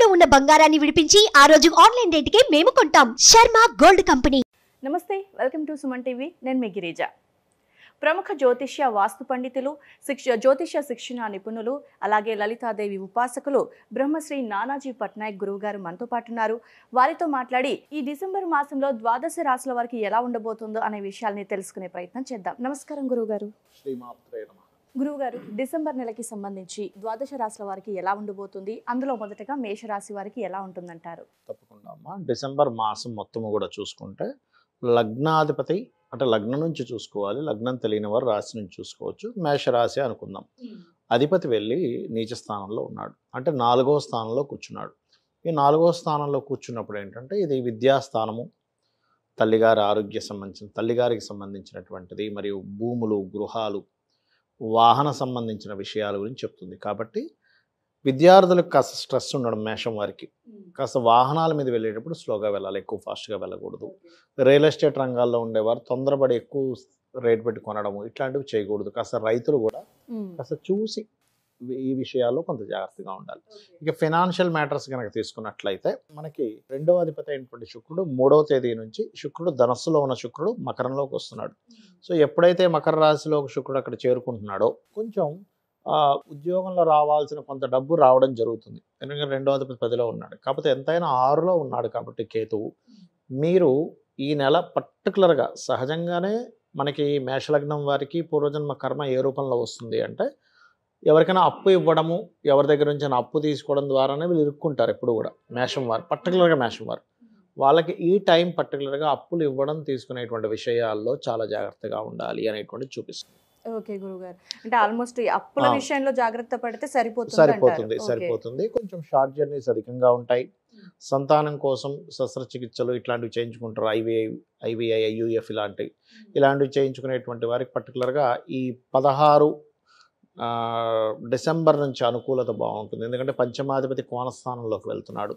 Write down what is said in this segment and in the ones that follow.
తాకట్టులో ఉన్న బంగారాన్ని విడిపించి ఆ రోజు ఆన్లైన్ రేటుకే మేము కొంటాం శర్మ గోల్డ్ కంపెనీ నమస్తే వెల్కమ్ టు సుమన్ టీవీ నేను మీ గిరిజ ప్రముఖ జ్యోతిష్య వాస్తు పండితులు శిక్ష జ్యోతిష్య శిక్షణ నిపుణులు అలాగే లలితాదేవి ఉపాసకులు బ్రహ్మశ్రీ నానాజీ పట్నాయక్ గురువు గారు మనతో ఉన్నారు వారితో మాట్లాడి ఈ డిసెంబర్ మాసంలో ద్వాదశ రాశుల వారికి ఎలా ఉండబోతుందో అనే విషయాల్ని తెలుసుకునే ప్రయత్నం చేద్దాం నమస్కారం గురువు గారు గురువుగారు డిసెంబర్ నెలకి సంబంధించి ద్వాదశ రాశుల వారికి ఎలా ఉండబోతుంది అందులో మొదటగా మేషరాశి వారికి ఎలా ఉంటుందంటారు తప్పకుండా అమ్మా డిసెంబర్ మాసం మొత్తము కూడా చూసుకుంటే లగ్నాధిపతి అంటే లగ్నం నుంచి చూసుకోవాలి లగ్నం తెలియని వారు రాశి నుంచి చూసుకోవచ్చు మేషరాశి అనుకుందాం అధిపతి వెళ్ళి నీచ స్థానంలో ఉన్నాడు అంటే నాలుగో స్థానంలో కూర్చున్నాడు ఈ నాలుగో స్థానంలో కూర్చున్నప్పుడు ఏంటంటే ఇది విద్యాస్థానము తల్లిగారి ఆరోగ్య సంబంధించిన తల్లిగారికి సంబంధించినటువంటిది మరియు భూములు గృహాలు వాహన సంబంధించిన విషయాల గురించి చెప్తుంది కాబట్టి విద్యార్థులకు కాస్త స్ట్రెస్ ఉండడం మేషం వారికి కాస్త వాహనాల మీద వెళ్ళేటప్పుడు స్లోగా వెళ్ళాలి ఎక్కువ ఫాస్ట్గా వెళ్ళకూడదు రియల్ ఎస్టేట్ రంగాల్లో ఉండేవారు తొందరపడి ఎక్కువ రేట్ పెట్టి కొనడం ఇట్లాంటివి చేయకూడదు కాస్త రైతులు కూడా కాస్త చూసి ఈ విషయాల్లో కొంత జాగ్రత్తగా ఉండాలి ఇక ఫినాన్షియల్ మ్యాటర్స్ కనుక తీసుకున్నట్లయితే మనకి రెండవ అధిపతి అయినటువంటి శుక్రుడు మూడవ తేదీ నుంచి శుక్రుడు ధనస్సులో ఉన్న శుక్రుడు మకరంలోకి వస్తున్నాడు సో ఎప్పుడైతే మకర రాశిలో శుక్రుడు అక్కడ చేరుకుంటున్నాడో కొంచెం ఉద్యోగంలో రావాల్సిన కొంత డబ్బు రావడం జరుగుతుంది ఎందుకంటే రెండవ అధిపతి పదిలో ఉన్నాడు కాకపోతే ఎంతైనా ఆరులో ఉన్నాడు కాబట్టి కేతువు మీరు ఈ నెల పర్టికులర్గా సహజంగానే మనకి మేషలగ్నం వారికి పూర్వజన్మ కర్మ ఏ రూపంలో వస్తుంది అంటే ఎవరికైనా అప్పు ఇవ్వడము ఎవరి దగ్గర నుంచి అప్పు తీసుకోవడం ద్వారానే వీళ్ళు ఇరుక్కుంటారు ఎప్పుడు కూడా మేషం వారు పర్టికులర్గా మేషం వారు వాళ్ళకి ఈ టైం పర్టికులర్గా అప్పులు ఇవ్వడం తీసుకునేటువంటి విషయాల్లో చాలా జాగ్రత్తగా ఉండాలి అనేటువంటి చూపిస్తుంది ఓకే గురుగారు అంటే ఆల్మోస్ట్ అప్పుల విషయంలో జాగ్రత్త పడితే సరిపోతుంది సరిపోతుంది సరిపోతుంది కొంచెం షార్ట్ జర్నీస్ అధికంగా ఉంటాయి సంతానం కోసం శస్త్రచికిత్సలు ఇట్లాంటివి చేయించుకుంటారు ఐవీఐ ఐవీఐ ఐయుఎఫ్ ఇలాంటివి ఇలాంటివి చేయించుకునేటువంటి వారికి పర్టికులర్గా ఈ పదహారు డిసెంబర్ నుంచి అనుకూలత బాగుంటుంది ఎందుకంటే పంచమాధిపతి కోణస్థానంలోకి వెళ్తున్నాడు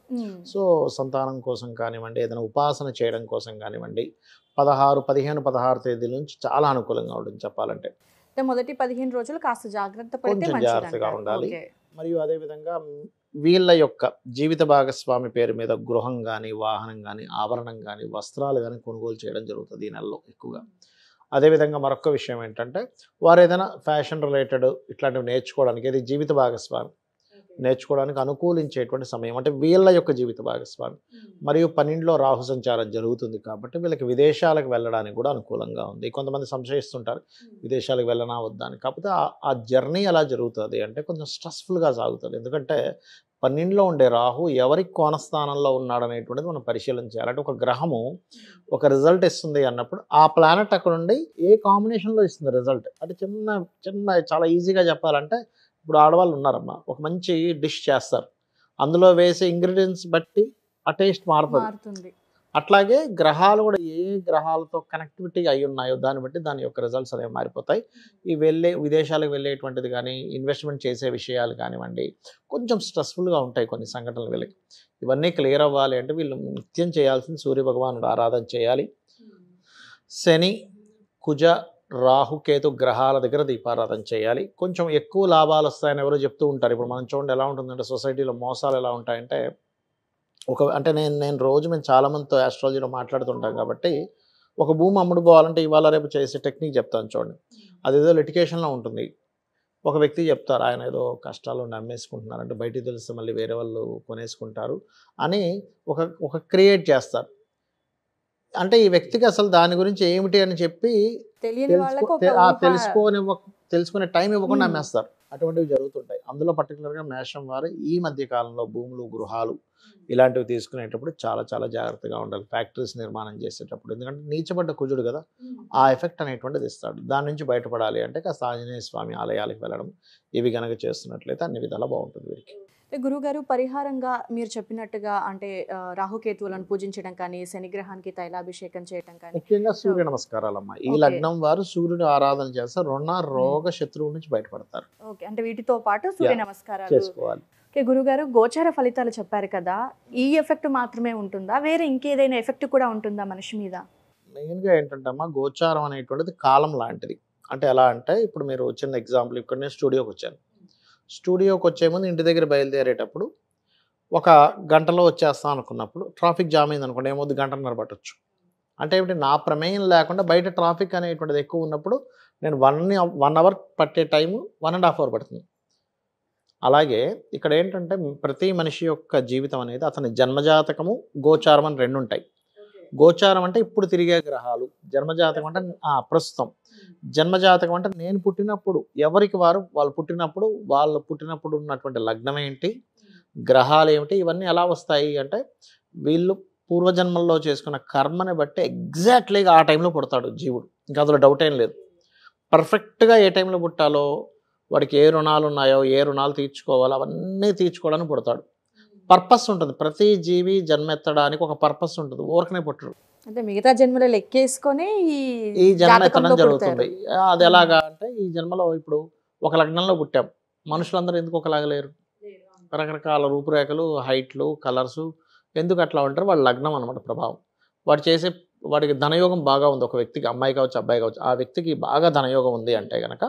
సో సంతానం కోసం కానివ్వండి ఏదైనా ఉపాసన చేయడం కోసం కానివ్వండి పదహారు పదిహేను పదహారు తేదీ నుంచి చాలా అనుకూలంగా ఉంటుంది చెప్పాలంటే మొదటి పదిహేను రోజులు కాస్త జాగ్రత్త కొంచెం జాగ్రత్తగా ఉండాలి మరియు అదేవిధంగా వీళ్ళ యొక్క జీవిత భాగస్వామి పేరు మీద గృహం కానీ వాహనం కానీ ఆభరణం కానీ వస్త్రాలు కానీ కొనుగోలు చేయడం జరుగుతుంది ఈ నెలలో ఎక్కువగా అదేవిధంగా మరొక విషయం ఏంటంటే వారు ఏదైనా ఫ్యాషన్ రిలేటెడ్ ఇట్లాంటివి నేర్చుకోవడానికి ఇది జీవిత భాగస్వామి నేర్చుకోవడానికి అనుకూలించేటువంటి సమయం అంటే వీళ్ళ యొక్క జీవిత భాగస్వామి మరియు పన్నెండులో రాహు సంచారం జరుగుతుంది కాబట్టి వీళ్ళకి విదేశాలకు వెళ్ళడానికి కూడా అనుకూలంగా ఉంది కొంతమంది సంశయిస్తుంటారు విదేశాలకు వెళ్ళనా వద్దా అని కాకపోతే ఆ జర్నీ ఎలా జరుగుతుంది అంటే కొంచెం స్ట్రెస్ఫుల్గా సాగుతుంది ఎందుకంటే పన్నెండులో ఉండే రాహు ఎవరి కోణస్థానంలో ఉన్నాడు అనేటువంటిది మనం పరిశీలన అంటే ఒక గ్రహము ఒక రిజల్ట్ ఇస్తుంది అన్నప్పుడు ఆ ప్లానెట్ అక్కడ ఉండి ఏ కాంబినేషన్లో ఇస్తుంది రిజల్ట్ అంటే చిన్న చిన్న చాలా ఈజీగా చెప్పాలంటే ఇప్పుడు ఆడవాళ్ళు ఉన్నారమ్మా ఒక మంచి డిష్ చేస్తారు అందులో వేసే ఇంగ్రీడియంట్స్ బట్టి ఆ టేస్ట్ మారుతుంది అట్లాగే గ్రహాలు కూడా ఏ గ్రహాలతో కనెక్టివిటీ అయి ఉన్నాయో దాన్ని బట్టి దాని యొక్క రిజల్ట్స్ అనేవి మారిపోతాయి ఈ వెళ్ళే విదేశాలకు వెళ్ళేటువంటిది కానీ ఇన్వెస్ట్మెంట్ చేసే విషయాలు కానివ్వండి కొంచెం స్ట్రెస్ఫుల్గా ఉంటాయి కొన్ని సంఘటనలు వీళ్ళకి ఇవన్నీ క్లియర్ అవ్వాలి అంటే వీళ్ళు నిత్యం చేయాల్సింది సూర్యభగవానుడు ఆరాధన చేయాలి శని కుజ రాహుకేతు గ్రహాల దగ్గర దీపారాధన చేయాలి కొంచెం ఎక్కువ లాభాలు వస్తాయని ఎవరో చెప్తూ ఉంటారు ఇప్పుడు మనం చూడండి ఎలా ఉంటుందంటే సొసైటీలో మోసాలు ఎలా ఉంటాయంటే ఒక అంటే నేను నేను రోజు మేము చాలామందితో ఆస్ట్రాలజీలో మాట్లాడుతుంటాం కాబట్టి ఒక భూమి అమ్ముడు పోవాలంటే ఇవాళ రేపు చేసే టెక్నిక్ చెప్తాను చూడండి అది ఏదో లిటికేషన్లో ఉంటుంది ఒక వ్యక్తి చెప్తారు ఆయన ఏదో కష్టాలు నమ్మేసుకుంటున్నారంటే బయటికి తెలిస్తే మళ్ళీ వేరే వాళ్ళు కొనేసుకుంటారు అని ఒక ఒక క్రియేట్ చేస్తారు అంటే ఈ వ్యక్తికి అసలు దాని గురించి ఏమిటి అని చెప్పి తెలుసుకోని తెలుసుకునే టైం ఇవ్వకుండా అమ్మేస్తారు అటువంటివి జరుగుతుంటాయి అందులో పర్టికులర్గా మేషం వారు ఈ మధ్య కాలంలో భూములు గృహాలు ఇలాంటివి తీసుకునేటప్పుడు చాలా చాలా జాగ్రత్తగా ఉండాలి ఫ్యాక్టరీస్ నిర్మాణం చేసేటప్పుడు ఎందుకంటే నీచబడ్డ కుజుడు కదా ఆ ఎఫెక్ట్ అనేటువంటిది ఇస్తాడు దాని నుంచి బయటపడాలి అంటే కాస్త ఆంజనేయ స్వామి ఆలయాలకు వెళ్ళడం ఇవి కనుక చేస్తున్నట్లయితే అన్ని విధాలా బాగుంటుంది వీరికి గురుగారు పరిహారంగా మీరు చెప్పినట్టుగా అంటే రాహుకేతువులను పూజించడం కానీ శనిగ్రహానికి తైలాభిషేకం చేయడం కానీ ముఖ్యంగా సూర్య అమ్మా ఈ లగ్నం వారు సూర్యుడు ఆరాధన చేస్తారు రుణ రోగ శత్రువు నుంచి బయటపడతారు ఓకే అంటే వీటితో పాటు సూర్య నమస్కారాలు చేసుకోవాలి గురుగారు గోచార ఫలితాలు చెప్పారు కదా ఈ ఎఫెక్ట్ మాత్రమే ఉంటుందా వేరే ఇంకేదైనా ఎఫెక్ట్ కూడా ఉంటుందా మనిషి మీద మెయిన్గా ఏంటంటే అమ్మా గోచారం అనేటువంటిది కాలం లాంటిది అంటే ఎలా అంటే ఇప్పుడు మీరు చిన్న ఎగ్జాంపుల్ ఇక్కడ నేను స్టూడియోకి వచ్చాను స్టూడియోకి వచ్చే ముందు ఇంటి దగ్గర బయలుదేరేటప్పుడు ఒక గంటలో వచ్చేస్తాం అనుకున్నప్పుడు ట్రాఫిక్ జామ్ అయింది అనుకోండి ఏమొద్దు గంటన్నర పట్టొచ్చు అంటే ఏమిటి నా ప్రమేయం లేకుండా బయట ట్రాఫిక్ అనేటువంటిది ఎక్కువ ఉన్నప్పుడు నేను వన్ వన్ అవర్ పట్టే time one and half hour పడుతుంది అలాగే ఇక్కడ ఏంటంటే ప్రతి మనిషి యొక్క జీవితం అనేది అతని జన్మజాతకము గోచారం అని రెండు ఉంటాయి గోచారం అంటే ఇప్పుడు తిరిగే గ్రహాలు జన్మజాతకం అంటే ప్రస్తుతం జన్మజాతకం అంటే నేను పుట్టినప్పుడు ఎవరికి వారు వాళ్ళు పుట్టినప్పుడు వాళ్ళు పుట్టినప్పుడు ఉన్నటువంటి లగ్నం ఏంటి గ్రహాలు ఏమిటి ఇవన్నీ ఎలా వస్తాయి అంటే వీళ్ళు పూర్వజన్మల్లో చేసుకున్న కర్మని బట్టి ఎగ్జాక్ట్లీగా ఆ టైంలో పుడతాడు జీవుడు ఇంకా అందులో డౌట్ ఏం లేదు పర్ఫెక్ట్గా ఏ టైంలో పుట్టాలో వాడికి ఏ రుణాలు ఉన్నాయో ఏ రుణాలు తీర్చుకోవాలో అవన్నీ తీర్చుకోవడానికి పుడతాడు పర్పస్ ఉంటుంది ప్రతి జీవి జన్మెత్తడానికి ఒక పర్పస్ ఉంటుంది ఊరకనే పుట్టడు అంటే మిగతా జన్మలో లెక్కేసుకొని ఈ జన్మ ఎత్తడం జరుగుతుంది అది ఎలాగా అంటే ఈ జన్మలో ఇప్పుడు ఒక లగ్నంలో పుట్టాం మనుషులందరూ ఎందుకు ఒకలాగా లేరు రకరకాల రూపురేఖలు హైట్లు కలర్స్ ఎందుకు అట్లా ఉంటారు వాళ్ళ లగ్నం అనమాట ప్రభావం వాడు చేసే వాడికి ధనయోగం బాగా ఉంది ఒక వ్యక్తికి అమ్మాయి కావచ్చు అబ్బాయి కావచ్చు ఆ వ్యక్తికి బాగా ధనయోగం ఉంది అంటే కనుక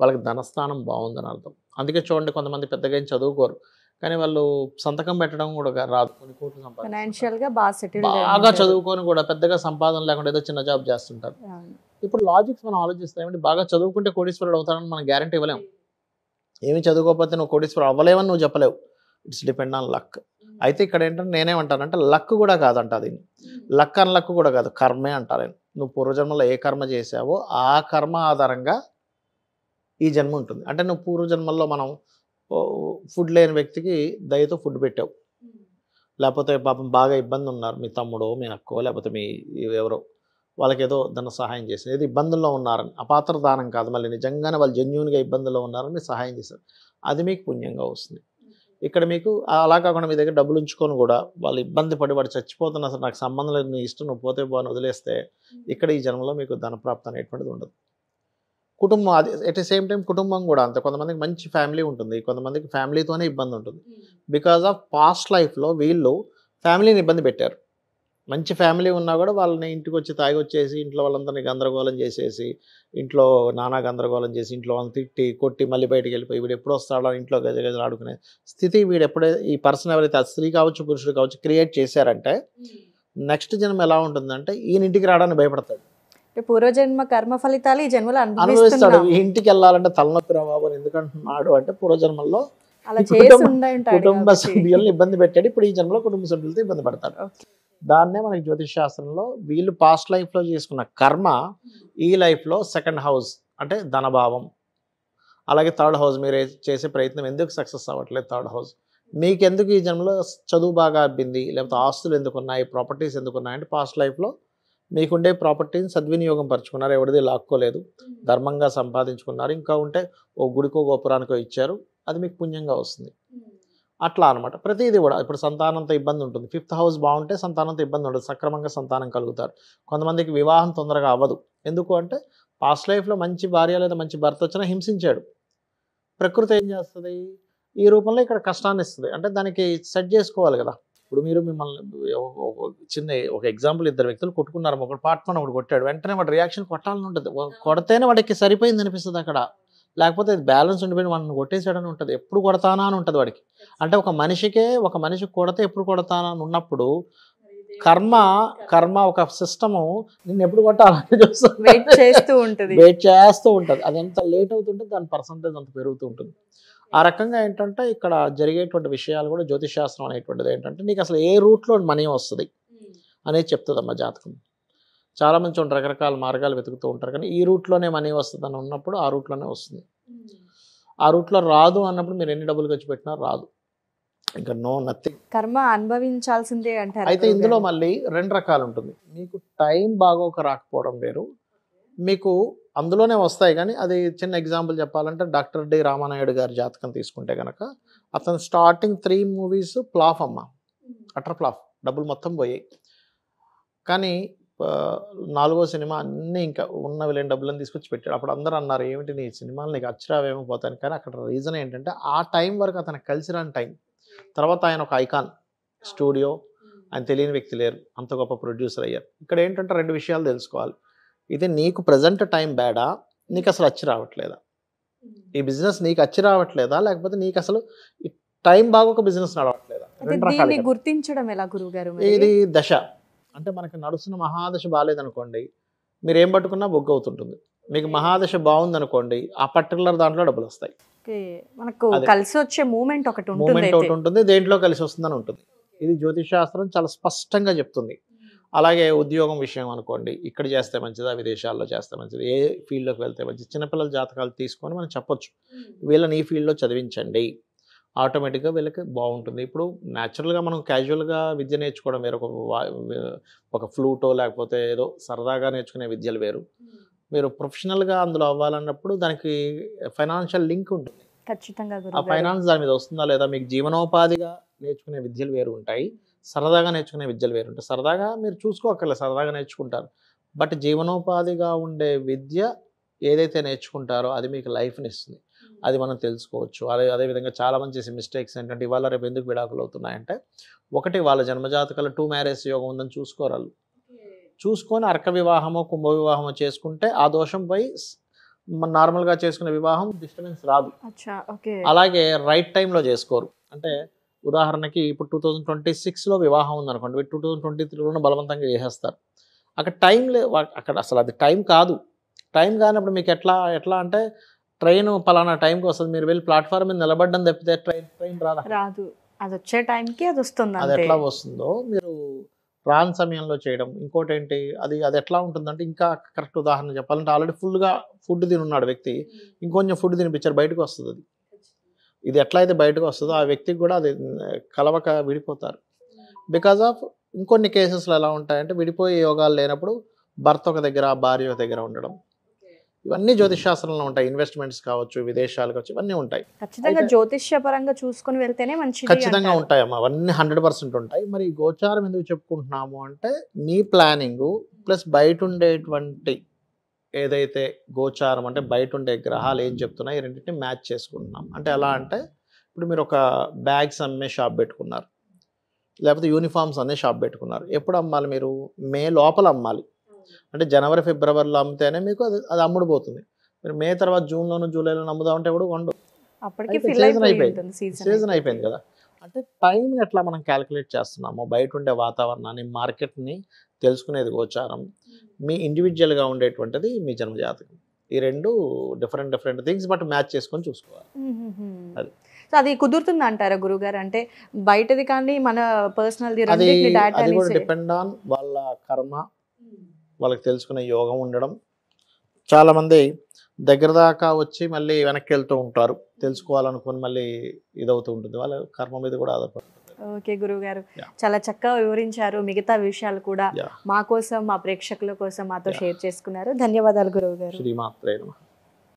వాళ్ళకి ధనస్థానం బాగుందని అర్థం అందుకే చూడండి కొంతమంది పెద్దగా ఏం చదువుకోరు కానీ వాళ్ళు సంతకం పెట్టడం కూడా రాదు కొన్ని కోట్లు బాగా చదువుకొని కూడా పెద్దగా సంపాదన లేకుండా ఏదో చిన్న జాబ్ చేస్తుంటారు ఇప్పుడు లాజిక్స్ మనం ఆలోచిస్తామంటే బాగా చదువుకుంటే కోటీశ్వరుడు అవుతారని మనం గ్యారంటీ ఇవ్వలేము ఏమి చదువుకోకపోతే నువ్వు కోటీశ్వరుడు అవ్వలేవని నువ్వు చెప్పలేవు ఇట్స్ డిపెండ్ ఆన్ లక్ అయితే ఇక్కడ ఏంటంటే నేనే అంటే లక్ కూడా కాదంట దీన్ని లక్ అన్ లక్ కూడా కాదు కర్మే అంటారు నువ్వు పూర్వజన్మలో ఏ కర్మ చేసావో ఆ కర్మ ఆధారంగా ఈ జన్మ ఉంటుంది అంటే నువ్వు పూర్వజన్మల్లో మనం ఫుడ్ లేని వ్యక్తికి దయతో ఫుడ్ పెట్టావు లేకపోతే పాపం బాగా ఇబ్బంది ఉన్నారు మీ తమ్ముడో మీ అక్కో లేకపోతే మీ ఎవరో వాళ్ళకేదో ధన సహాయం చేసింది ఏదో ఇబ్బందుల్లో ఉన్నారని అపాత్ర దానం కాదు మళ్ళీ నిజంగానే వాళ్ళు జెన్యున్గా ఇబ్బందుల్లో ఉన్నారని మీరు సహాయం చేశారు అది మీకు పుణ్యంగా వస్తుంది ఇక్కడ మీకు అలా కాకుండా మీ దగ్గర డబ్బులు ఉంచుకొని కూడా వాళ్ళు ఇబ్బంది పడి వాడు చచ్చిపోతున్నా నాకు సంబంధం లేదు నీ ఇష్టం నువ్వు పోతే బాగా వదిలేస్తే ఇక్కడ ఈ జన్మలో మీకు ధనప్రాప్తి అనేటువంటిది ఉండదు కుటుంబం అది ఎట్ ద సేమ్ టైం కుటుంబం కూడా అంత కొంతమందికి మంచి ఫ్యామిలీ ఉంటుంది కొంతమందికి ఫ్యామిలీతోనే ఇబ్బంది ఉంటుంది బికాజ్ ఆఫ్ పాస్ట్ లైఫ్లో వీళ్ళు ఫ్యామిలీని ఇబ్బంది పెట్టారు మంచి ఫ్యామిలీ ఉన్నా కూడా వాళ్ళని ఇంటికి వచ్చి తాగి వచ్చేసి ఇంట్లో వాళ్ళందరినీ గందరగోళం చేసేసి ఇంట్లో నానా గందరగోళం చేసి ఇంట్లో వాళ్ళని తిట్టి కొట్టి మళ్ళీ బయటికి వెళ్ళిపోయి వీడు ఎప్పుడు వస్తాడో ఇంట్లో గజగజలు ఆడుకునే స్థితి వీడు ఎప్పుడే ఈ పర్సన్ ఎవరైతే స్త్రీ కావచ్చు పురుషుడు కావచ్చు క్రియేట్ చేశారంటే నెక్స్ట్ hmm. జనం ఎలా ఉంటుందంటే ఈయన ఇంటికి రావడానికి భయపడతాడు పూర్వజన్మ కర్మ ఫలితాలు ఈ జన్మలో అనుభవిస్తాడు ఇంటికి వెళ్ళాలంటే తలనొప్పి రాబాబు ఎందుకంటున్నాడు అంటే పూర్వజన్మల్లో కుటుంబ సభ్యులను ఇబ్బంది పెట్టాడు ఇప్పుడు ఈ జన్మలో కుటుంబ సభ్యులతో ఇబ్బంది పడతాడు దాన్నే మనకి జ్యోతిష్ శాస్త్రంలో వీళ్ళు పాస్ట్ లైఫ్లో చేసుకున్న కర్మ ఈ లైఫ్లో సెకండ్ హౌస్ అంటే ధనభావం అలాగే థర్డ్ హౌస్ మీరు చేసే ప్రయత్నం ఎందుకు సక్సెస్ అవ్వట్లేదు థర్డ్ హౌస్ మీకెందుకు ఈ జన్మలో చదువు బాగా అబ్బింది లేకపోతే ఆస్తులు ఎందుకున్నాయి ప్రాపర్టీస్ ఎందుకున్నాయి అంటే పాస్ట్ లైఫ్లో మీకుండే ప్రాపర్టీని సద్వినియోగం పరుచుకున్నారు ఎవరిది లాక్కోలేదు ధర్మంగా సంపాదించుకున్నారు ఇంకా ఉంటే ఓ గుడికో గోపురానికో ఇచ్చారు అది మీకు పుణ్యంగా వస్తుంది అట్లా అనమాట ప్రతిదీ కూడా ఇప్పుడు సంతానంతో ఇబ్బంది ఉంటుంది ఫిఫ్త్ హౌస్ బాగుంటే సంతానంతో ఇబ్బంది ఉండదు సక్రమంగా సంతానం కలుగుతారు కొంతమందికి వివాహం తొందరగా అవ్వదు ఎందుకు అంటే పాస్ట్ లైఫ్లో మంచి భార్య లేదా మంచి భర్త వచ్చినా హింసించాడు ప్రకృతి ఏం చేస్తుంది ఈ రూపంలో ఇక్కడ కష్టాన్ని ఇస్తుంది అంటే దానికి సెట్ చేసుకోవాలి కదా ఇప్పుడు మీరు మిమ్మల్ని చిన్న ఒక ఎగ్జాంపుల్ ఇద్దరు వ్యక్తులు కొట్టుకున్నారు ఒకడు పార్ట్మన్ ఒకటి కొట్టాడు వెంటనే వాడు రియాక్షన్ కొట్టాలని ఉంటుంది కొడితేనే వాడికి సరిపోయింది అనిపిస్తుంది అక్కడ లేకపోతే అది బ్యాలెన్స్ ఉండిపోయిన వాడిని కొట్టేసాడని ఉంటుంది ఎప్పుడు కొడతానా అని ఉంటుంది వాడికి అంటే ఒక మనిషికే ఒక మనిషి కొడితే ఎప్పుడు కొడతానా అని ఉన్నప్పుడు కర్మ కర్మ ఒక సిస్టము నిన్ను ఎప్పుడు కొట్టాలని చూస్తాను చేస్తూ ఉంటుంది వెయిట్ చేస్తూ ఉంటుంది అది ఎంత లేట్ అవుతుంటే దాని పర్సంటేజ్ అంత పెరుగుతూ ఉంటుంది ఆ రకంగా ఏంటంటే ఇక్కడ జరిగేటువంటి విషయాలు కూడా జ్యోతిషాస్త్రం అనేటువంటిది ఏంటంటే నీకు అసలు ఏ రూట్లో మనీ వస్తుంది అనేది చెప్తుందమ్మా జాతకం చాలామంది చూడండి రకరకాల మార్గాలు వెతుకుతూ ఉంటారు కానీ ఈ రూట్లోనే మనీ వస్తుంది అని ఉన్నప్పుడు ఆ రూట్లోనే వస్తుంది ఆ రూట్లో రాదు అన్నప్పుడు మీరు ఎన్ని డబ్బులు ఖర్చు పెట్టినా రాదు ఇంకా నో నథింగ్ కర్మ అనుభవించాల్సిందే అంటే అయితే ఇందులో మళ్ళీ రెండు రకాలు ఉంటుంది మీకు టైం బాగోక రాకపోవడం వేరు మీకు అందులోనే వస్తాయి కానీ అది చిన్న ఎగ్జాంపుల్ చెప్పాలంటే డాక్టర్ డి రామానాయుడు గారి జాతకం తీసుకుంటే కనుక అతను స్టార్టింగ్ త్రీ మూవీస్ ప్లాఫ్ అమ్మ అటర్ ప్లాఫ్ డబ్బులు మొత్తం పోయాయి కానీ నాలుగో సినిమా అన్నీ ఇంకా ఉన్న వెళ్ళిన డబ్బులను తీసుకొచ్చి పెట్టాడు అప్పుడు అందరూ అన్నారు ఏమిటి నీ సినిమాలు నీకు అచ్చరావేమో పోతాను కానీ అక్కడ రీజన్ ఏంటంటే ఆ టైం వరకు అతను కలిసి రాని టైం తర్వాత ఆయన ఒక ఐకాన్ స్టూడియో ఆయన తెలియని వ్యక్తి లేరు అంత గొప్ప ప్రొడ్యూసర్ అయ్యారు ఇక్కడ ఏంటంటే రెండు విషయాలు తెలుసుకోవాలి ఇది నీకు ప్రజెంట్ టైం బ్యాడా నీకు అసలు అచ్చి రావట్లేదా hmm. ఈ బిజినెస్ నీకు అచ్చి రావట్లేదా లేకపోతే నీకు అసలు టైం ఒక బిజినెస్ నడవట్లేదా గుర్తించడం ఎలా గురువు గారు ఇది దశ అంటే మనకి నడుస్తున్న మహాదశ బాగాలేదనుకోండి మీరు ఏం పట్టుకున్నా బొగ్గు అవుతుంటుంది మీకు మహాదశ బాగుందనుకోండి ఆ పర్టికులర్ దాంట్లో డబ్బులు వస్తాయి మనకు కలిసి వచ్చే మూమెంట్ ఒకటి మూమెంట్ ఒకటి ఉంటుంది దేంట్లో కలిసి వస్తుందని ఉంటుంది ఇది జ్యోతిష్ శాస్త్రం చాలా స్పష్టంగా చెప్తుంది అలాగే ఉద్యోగం విషయం అనుకోండి ఇక్కడ చేస్తే మంచిదా విదేశాల్లో చేస్తే మంచిది ఏ ఫీల్డ్లోకి వెళ్తే మంచిది చిన్నపిల్లల జాతకాలు తీసుకొని మనం చెప్పొచ్చు వీళ్ళని ఈ ఫీల్డ్లో చదివించండి ఆటోమేటిక్గా వీళ్ళకి బాగుంటుంది ఇప్పుడు న్యాచురల్గా మనం క్యాజువల్గా విద్య నేర్చుకోవడం వేరొక ఒక ఫ్లూటో లేకపోతే ఏదో సరదాగా నేర్చుకునే విద్యలు వేరు మీరు ప్రొఫెషనల్గా అందులో అవ్వాలన్నప్పుడు దానికి ఫైనాన్షియల్ లింక్ ఉంటుంది ఖచ్చితంగా ఆ ఫైనాన్స్ దాని మీద వస్తుందా లేదా మీకు జీవనోపాధిగా నేర్చుకునే విద్యలు వేరు ఉంటాయి సరదాగా నేర్చుకునే విద్యలు ఉంటాయి సరదాగా మీరు అక్కర్లే సరదాగా నేర్చుకుంటారు బట్ జీవనోపాధిగా ఉండే విద్య ఏదైతే నేర్చుకుంటారో అది మీకు లైఫ్ని ఇస్తుంది hmm. అది మనం తెలుసుకోవచ్చు అదే అదేవిధంగా చాలామంది చేసే మిస్టేక్స్ ఏంటంటే ఇవాళ రేపు ఎందుకు విడాకులు అవుతున్నాయంటే ఒకటి వాళ్ళ జన్మజాతకాలు టూ మ్యారేజ్ యోగం ఉందని చూసుకోరాళ్ళు చూసుకొని అర్క వివాహమో కుంభ వివాహమో చేసుకుంటే ఆ దోషం పోయి నార్మల్గా చేసుకునే వివాహం డిస్టర్బెన్స్ రాదు అలాగే రైట్ టైంలో చేసుకోరు అంటే ఉదాహరణకి ఇప్పుడు టూ థౌజండ్ ట్వంటీ సిక్స్లో వివాహం ఉందనుకోండి టూ థౌజండ్ ట్వంటీ త్రీలోనే బలవంతంగా చేసేస్తారు అక్కడ టైం లే అక్కడ అసలు అది టైం కాదు టైం కానప్పుడు మీకు ఎట్లా ఎట్లా అంటే ట్రైన్ పలానా టైంకి వస్తుంది మీరు వెళ్ళి ప్లాట్ఫామ్ మీద నిలబడ్డం తప్పితే ట్రైన్ ట్రైన్ రాదా రాదు అది వచ్చే టైంకి అది వస్తుంది అది ఎట్లా వస్తుందో మీరు రాని సమయంలో చేయడం ఇంకోటి ఏంటి అది అది ఎట్లా ఉంటుందంటే ఇంకా కరెక్ట్ ఉదాహరణ చెప్పాలంటే ఆల్రెడీ ఫుల్గా ఫుడ్ తినున్నాడు వ్యక్తి ఇంకొంచెం ఫుడ్ తినిపించారు బయటకు వస్తుంది అది ఇది ఎట్లా అయితే బయటకు వస్తుందో ఆ వ్యక్తికి కూడా అది కలవక విడిపోతారు బికాజ్ ఆఫ్ ఇంకొన్ని కేసెస్లో ఎలా ఉంటాయంటే విడిపోయే యోగాలు లేనప్పుడు భర్త ఒక దగ్గర భార్య ఒక దగ్గర ఉండడం ఇవన్నీ జ్యోతిష్ శాస్త్రంలో ఉంటాయి ఇన్వెస్ట్మెంట్స్ కావచ్చు విదేశాలు కావచ్చు ఇవన్నీ ఉంటాయి ఖచ్చితంగా జ్యోతిష్య పరంగా చూసుకుని వెళ్తేనే మంచి ఖచ్చితంగా ఉంటాయి అమ్మా అవన్నీ హండ్రెడ్ పర్సెంట్ ఉంటాయి మరి గోచారం ఎందుకు చెప్పుకుంటున్నాము అంటే మీ ప్లానింగ్ ప్లస్ బయట ఉండేటువంటి ఏదైతే గోచారం అంటే బయట ఉండే గ్రహాలు ఏం చెప్తున్నాయి ఈ రెండింటిని మ్యాచ్ చేసుకుంటున్నాం అంటే ఎలా hmm. అంటే ఇప్పుడు మీరు ఒక బ్యాగ్స్ అమ్మే షాప్ పెట్టుకున్నారు లేకపోతే యూనిఫామ్స్ అనే షాప్ పెట్టుకున్నారు ఎప్పుడు అమ్మాలి మీరు మే లోపల అమ్మాలి hmm. అంటే జనవరి ఫిబ్రవరిలో అమ్మితేనే మీకు అది అది అమ్ముడుపోతుంది మీరు మే తర్వాత జూన్లోను జూలైలోను అమ్ముదామంటే కూడా కొండు సీజన్ అయిపోయింది సీజన్ అయిపోయింది కదా అంటే టైం ఎట్లా మనం క్యాలిక్యులేట్ చేస్తున్నాము బయట ఉండే వాతావరణాన్ని మార్కెట్ని తెలుసుకునేది గోచారం hmm. మీ ఇండివిజువల్గా ఉండేటువంటిది మీ జన్మజాతకం ఈ రెండు different different things but match చేసుకొని చూసుకోవాలి అది సో అది కుదురుతుంది అంటారా గురుగారు అంటే బయటది కానీ మన పర్సనల్ అది కూడా డిపెండ్ ఆన్ వాళ్ళ కర్మ hmm. వాళ్ళకి తెలుసుకునే యోగం ఉండడం చాలామంది దగ్గర దాకా వచ్చి మళ్ళీ వెనక్కి వెళ్తూ ఉంటారు hmm. తెలుసుకోవాలనుకుని మళ్ళీ ఇదవుతూ ఉంటుంది వాళ్ళ కర్మ మీద కూడా ఆధారపడుతుంది ఓకే గురువు గారు చాలా చక్కగా వివరించారు మిగతా విషయాలు కూడా మా కోసం మా ప్రేక్షకుల కోసం మాతో షేర్ చేసుకున్నారు ధన్యవాదాలు గురువు గారు శ్రీమాత్రే